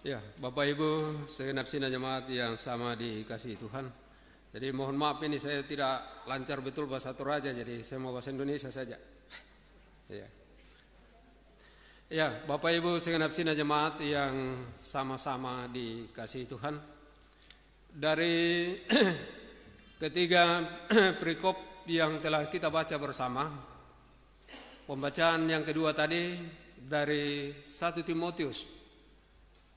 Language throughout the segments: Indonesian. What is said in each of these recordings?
Ya, Bapak Ibu, segenap sinar jemaat yang sama dikasih Tuhan. Jadi mohon maaf ini saya tidak lancar betul bahasa Toraja, jadi saya mau bahasa Indonesia saja. ya. ya, Bapak Ibu, segenap sinar jemaat yang sama-sama dikasih Tuhan. Dari ketiga perikop yang telah kita baca bersama, pembacaan yang kedua tadi dari satu Timotius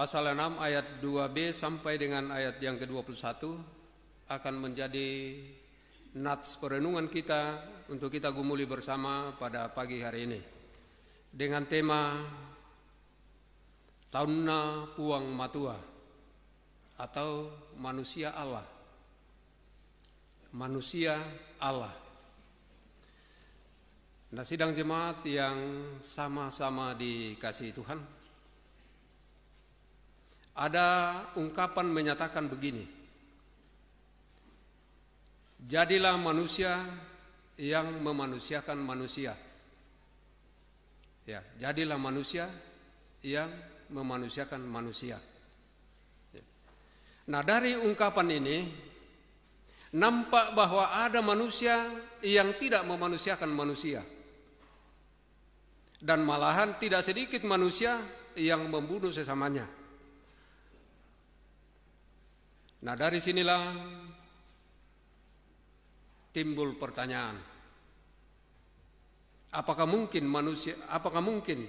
Pasal 6 ayat 2b sampai dengan ayat yang ke-21 akan menjadi nats perenungan kita untuk kita gumuli bersama pada pagi hari ini dengan tema Tauna Puang Matua atau manusia Allah. Manusia Allah. Nah, sidang jemaat yang sama-sama dikasih Tuhan, ada ungkapan menyatakan begini: "Jadilah manusia yang memanusiakan manusia." Ya, jadilah manusia yang memanusiakan manusia. Ya. Nah, dari ungkapan ini nampak bahwa ada manusia yang tidak memanusiakan manusia. Dan malahan tidak sedikit manusia yang membunuh sesamanya. Nah, dari sinilah timbul pertanyaan. Apakah mungkin manusia apakah mungkin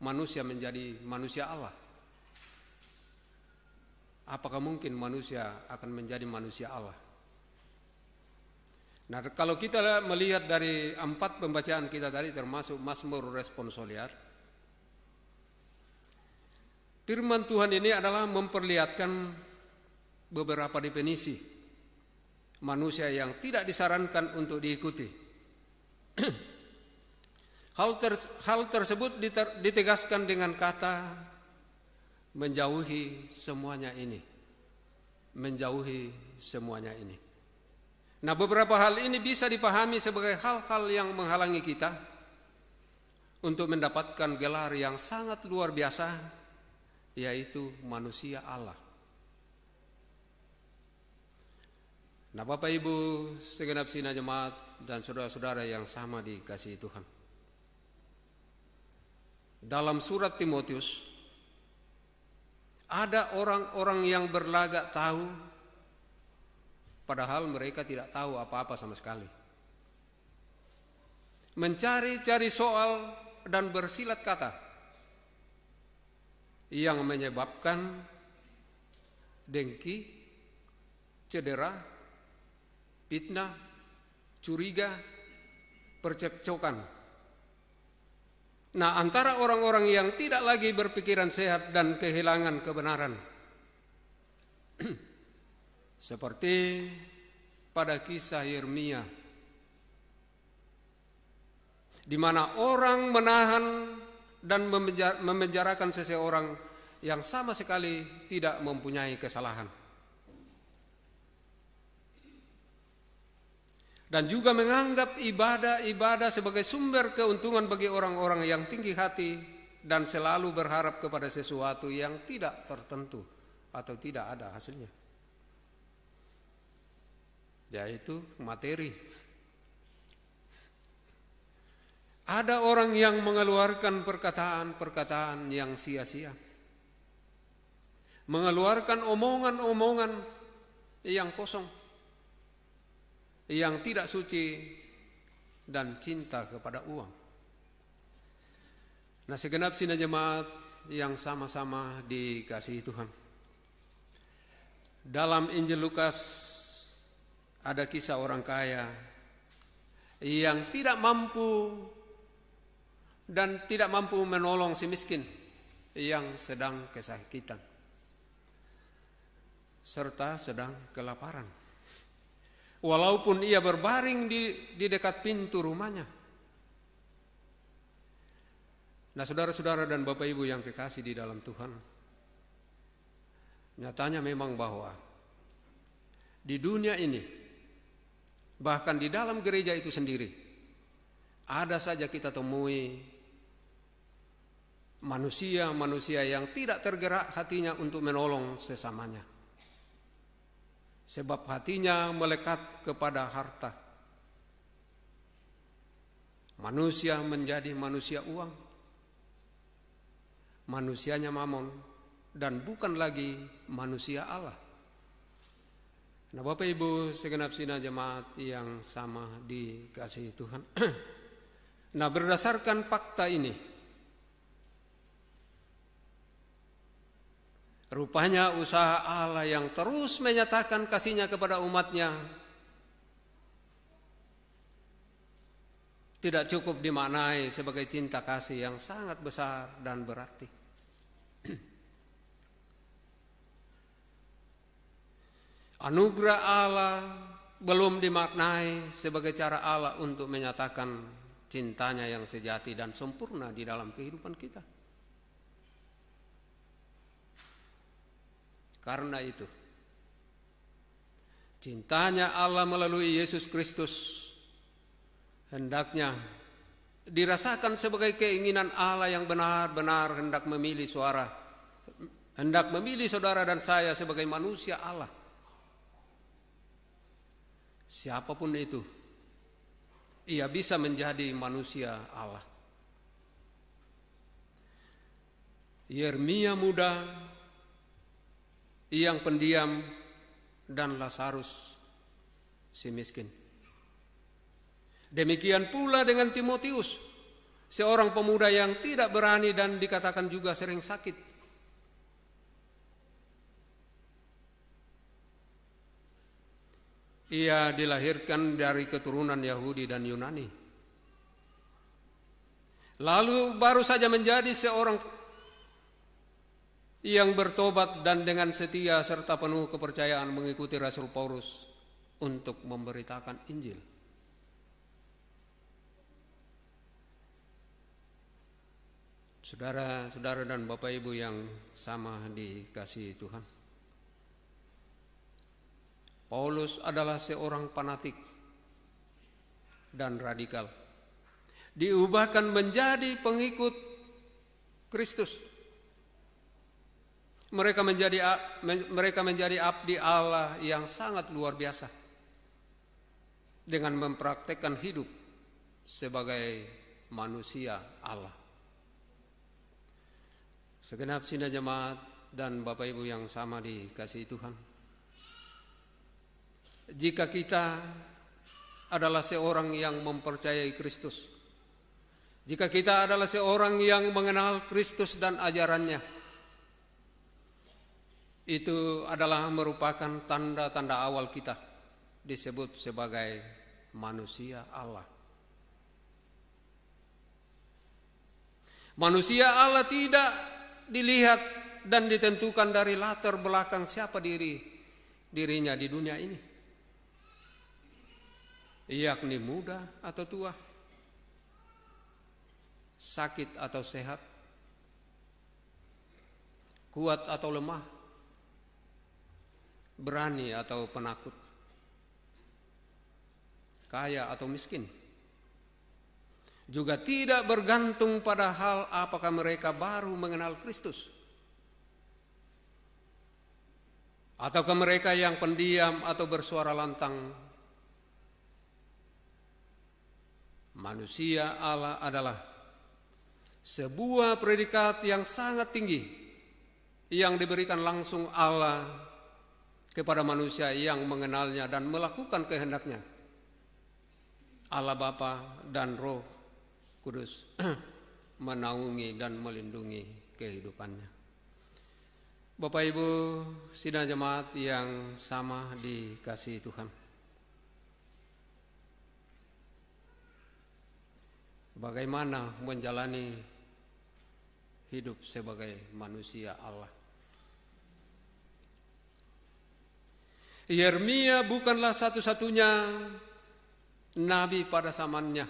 manusia menjadi manusia Allah? Apakah mungkin manusia akan menjadi manusia Allah? Nah, kalau kita melihat dari empat pembacaan kita tadi termasuk Mazmur Responsoliar, firman Tuhan ini adalah memperlihatkan beberapa definisi manusia yang tidak disarankan untuk diikuti. hal, ter, hal tersebut diter, ditegaskan dengan kata menjauhi semuanya ini. Menjauhi semuanya ini. Nah, beberapa hal ini bisa dipahami sebagai hal-hal yang menghalangi kita untuk mendapatkan gelar yang sangat luar biasa yaitu manusia Allah. Nah Bapak Ibu segenap sinar jemaat dan saudara-saudara yang sama dikasih Tuhan. Dalam surat Timotius ada orang-orang yang berlagak tahu padahal mereka tidak tahu apa-apa sama sekali. Mencari-cari soal dan bersilat kata yang menyebabkan dengki, cedera, fitnah, curiga, percekcokan. Nah, antara orang-orang yang tidak lagi berpikiran sehat dan kehilangan kebenaran, seperti pada kisah Yeremia, di mana orang menahan dan memenjarakan seseorang yang sama sekali tidak mempunyai kesalahan. dan juga menganggap ibadah-ibadah sebagai sumber keuntungan bagi orang-orang yang tinggi hati dan selalu berharap kepada sesuatu yang tidak tertentu atau tidak ada hasilnya yaitu materi ada orang yang mengeluarkan perkataan-perkataan yang sia-sia. Mengeluarkan omongan-omongan yang kosong yang tidak suci dan cinta kepada uang. Nah segenap sinar jemaat yang sama-sama dikasihi Tuhan. Dalam Injil Lukas ada kisah orang kaya yang tidak mampu dan tidak mampu menolong si miskin yang sedang kesakitan serta sedang kelaparan walaupun ia berbaring di, di dekat pintu rumahnya. Nah saudara-saudara dan bapak ibu yang kekasih di dalam Tuhan, nyatanya memang bahwa di dunia ini, bahkan di dalam gereja itu sendiri, ada saja kita temui manusia-manusia yang tidak tergerak hatinya untuk menolong sesamanya sebab hatinya melekat kepada harta. Manusia menjadi manusia uang, manusianya mamon, dan bukan lagi manusia Allah. Nah, Bapak Ibu, segenap sinar jemaat yang sama dikasihi Tuhan. nah, berdasarkan fakta ini, Rupanya usaha Allah yang terus menyatakan kasihnya kepada umatnya tidak cukup dimaknai sebagai cinta kasih yang sangat besar dan berarti. Anugerah Allah belum dimaknai sebagai cara Allah untuk menyatakan cintanya yang sejati dan sempurna di dalam kehidupan kita. Karena itu, cintanya Allah melalui Yesus Kristus hendaknya dirasakan sebagai keinginan Allah yang benar-benar hendak memilih suara, hendak memilih saudara dan saya sebagai manusia Allah. Siapapun itu, ia bisa menjadi manusia Allah. Yermia muda yang pendiam dan Lazarus si miskin. Demikian pula dengan Timotius, seorang pemuda yang tidak berani dan dikatakan juga sering sakit. Ia dilahirkan dari keturunan Yahudi dan Yunani. Lalu baru saja menjadi seorang yang bertobat dan dengan setia serta penuh kepercayaan mengikuti Rasul Paulus untuk memberitakan Injil. Saudara-saudara dan Bapak Ibu yang sama dikasihi Tuhan. Paulus adalah seorang fanatik dan radikal. Diubahkan menjadi pengikut Kristus mereka menjadi mereka menjadi abdi Allah yang sangat luar biasa dengan mempraktekkan hidup sebagai manusia Allah. Segenap sinar jemaat dan Bapak Ibu yang sama dikasih Tuhan. Jika kita adalah seorang yang mempercayai Kristus, jika kita adalah seorang yang mengenal Kristus dan ajarannya, itu adalah merupakan tanda-tanda awal kita disebut sebagai manusia Allah. Manusia Allah tidak dilihat dan ditentukan dari latar belakang siapa diri dirinya di dunia ini. Yakni muda atau tua, sakit atau sehat, kuat atau lemah, berani atau penakut, kaya atau miskin. Juga tidak bergantung pada hal apakah mereka baru mengenal Kristus. Ataukah mereka yang pendiam atau bersuara lantang? Manusia Allah adalah sebuah predikat yang sangat tinggi yang diberikan langsung Allah kepada manusia yang mengenalnya dan melakukan kehendaknya. Allah Bapa dan Roh Kudus menaungi dan melindungi kehidupannya. Bapak Ibu sidang jemaat yang sama dikasihi Tuhan. Bagaimana menjalani hidup sebagai manusia Allah? Yeremia bukanlah satu-satunya nabi pada zamannya.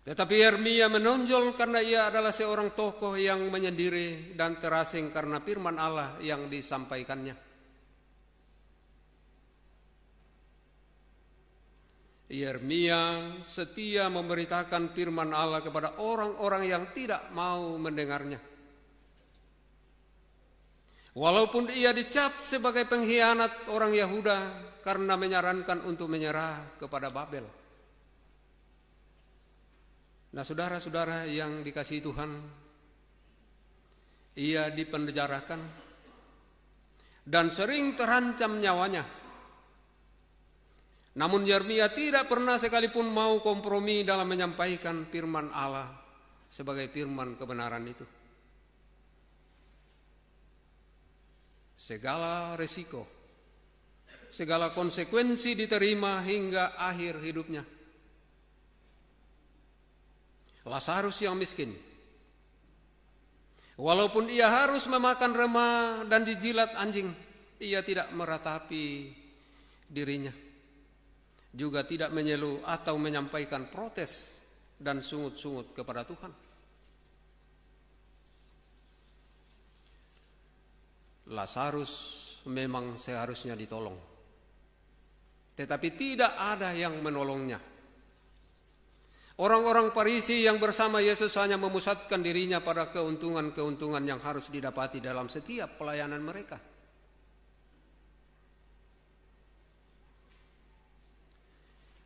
Tetapi Yeremia menonjol karena ia adalah seorang tokoh yang menyendiri dan terasing karena firman Allah yang disampaikannya. Yeremia setia memberitakan firman Allah kepada orang-orang yang tidak mau mendengarnya. Walaupun ia dicap sebagai pengkhianat orang Yahuda karena menyarankan untuk menyerah kepada Babel. Nah, saudara-saudara yang dikasih Tuhan, ia dipenjarakan dan sering terancam nyawanya. Namun Yeremia tidak pernah sekalipun mau kompromi dalam menyampaikan firman Allah sebagai firman kebenaran itu. segala resiko, segala konsekuensi diterima hingga akhir hidupnya. Lazarus yang miskin, walaupun ia harus memakan remah dan dijilat anjing, ia tidak meratapi dirinya, juga tidak menyeluruh atau menyampaikan protes dan sungut-sungut kepada Tuhan. Lazarus memang seharusnya ditolong. Tetapi tidak ada yang menolongnya. Orang-orang Parisi yang bersama Yesus hanya memusatkan dirinya pada keuntungan-keuntungan yang harus didapati dalam setiap pelayanan mereka.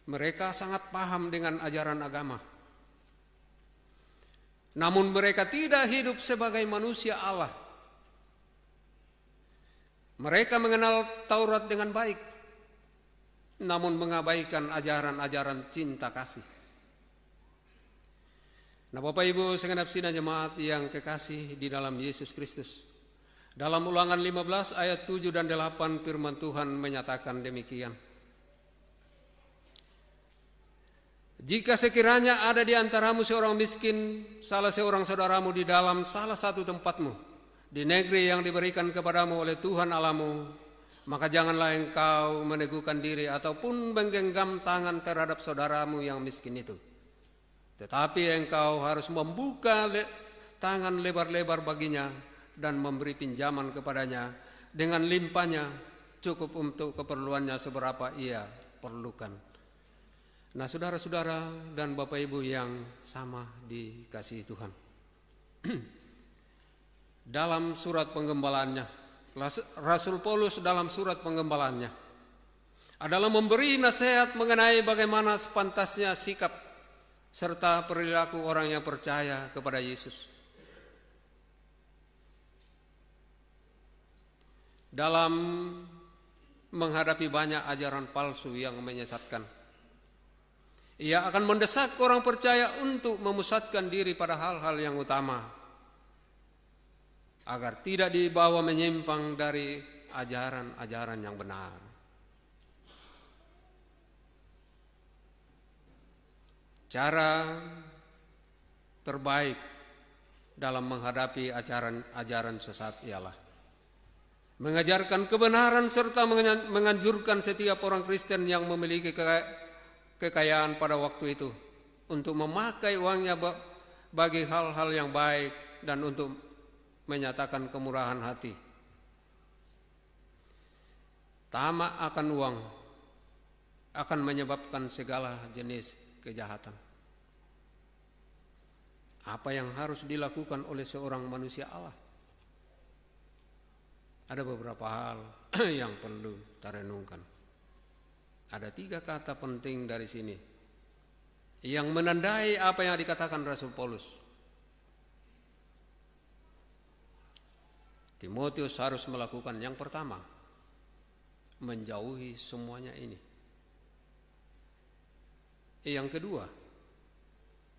Mereka sangat paham dengan ajaran agama. Namun mereka tidak hidup sebagai manusia Allah mereka mengenal Taurat dengan baik, namun mengabaikan ajaran-ajaran cinta kasih. Nah Bapak Ibu segenap sinar jemaat yang kekasih di dalam Yesus Kristus. Dalam ulangan 15 ayat 7 dan 8 firman Tuhan menyatakan demikian. Jika sekiranya ada di antaramu seorang miskin, salah seorang saudaramu di dalam salah satu tempatmu, di negeri yang diberikan kepadamu oleh Tuhan Alamu, maka janganlah engkau meneguhkan diri ataupun menggenggam tangan terhadap saudaramu yang miskin itu. Tetapi engkau harus membuka le tangan lebar-lebar baginya dan memberi pinjaman kepadanya dengan limpahnya cukup untuk keperluannya seberapa ia perlukan. Nah, saudara-saudara dan Bapak Ibu yang sama dikasihi Tuhan. dalam surat penggembalaannya. Rasul Paulus dalam surat penggembalaannya adalah memberi nasihat mengenai bagaimana sepantasnya sikap serta perilaku orang yang percaya kepada Yesus. Dalam menghadapi banyak ajaran palsu yang menyesatkan, ia akan mendesak orang percaya untuk memusatkan diri pada hal-hal yang utama agar tidak dibawa menyimpang dari ajaran-ajaran yang benar. Cara terbaik dalam menghadapi ajaran-ajaran sesat ialah mengajarkan kebenaran serta menganjurkan setiap orang Kristen yang memiliki kekayaan pada waktu itu untuk memakai uangnya bagi hal-hal yang baik dan untuk menyatakan kemurahan hati. Tamak akan uang akan menyebabkan segala jenis kejahatan. Apa yang harus dilakukan oleh seorang manusia Allah? Ada beberapa hal yang perlu kita renungkan. Ada tiga kata penting dari sini yang menandai apa yang dikatakan Rasul Paulus. Timotius harus melakukan yang pertama, menjauhi semuanya ini. Yang kedua,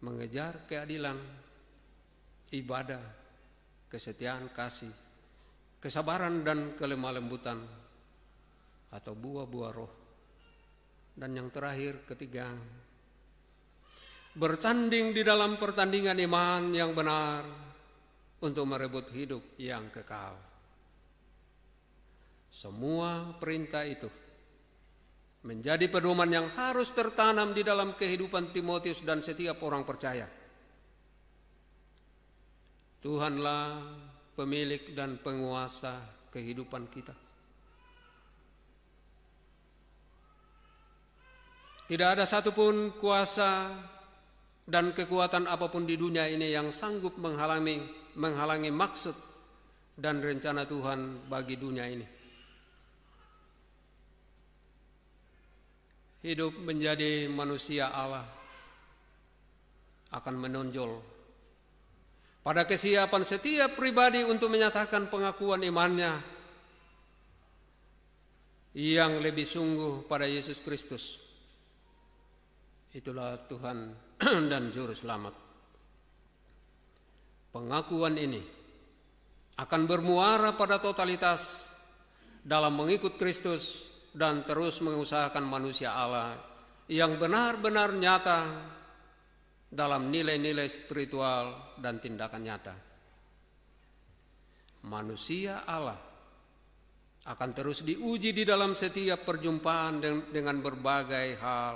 mengejar keadilan, ibadah, kesetiaan, kasih, kesabaran dan kelemah lembutan atau buah-buah roh. Dan yang terakhir, ketiga, bertanding di dalam pertandingan iman yang benar untuk merebut hidup yang kekal. Semua perintah itu menjadi pedoman yang harus tertanam di dalam kehidupan Timotius dan setiap orang percaya. Tuhanlah pemilik dan penguasa kehidupan kita. Tidak ada satupun kuasa dan kekuatan apapun di dunia ini yang sanggup menghalangi menghalangi maksud dan rencana Tuhan bagi dunia ini. Hidup menjadi manusia Allah akan menonjol pada kesiapan setiap pribadi untuk menyatakan pengakuan imannya yang lebih sungguh pada Yesus Kristus. Itulah Tuhan dan Juru Selamat. Pengakuan ini akan bermuara pada totalitas dalam mengikut Kristus dan terus mengusahakan manusia Allah yang benar-benar nyata dalam nilai-nilai spiritual dan tindakan nyata. Manusia Allah akan terus diuji di dalam setiap perjumpaan dengan berbagai hal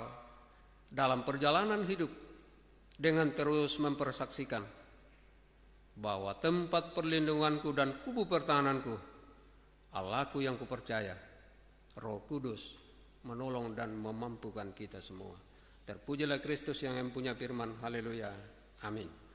dalam perjalanan hidup dengan terus mempersaksikan bahwa tempat perlindunganku dan kubu pertahananku Allahku yang kupercaya Roh Kudus menolong dan memampukan kita semua terpujilah Kristus yang mempunyai firman haleluya amin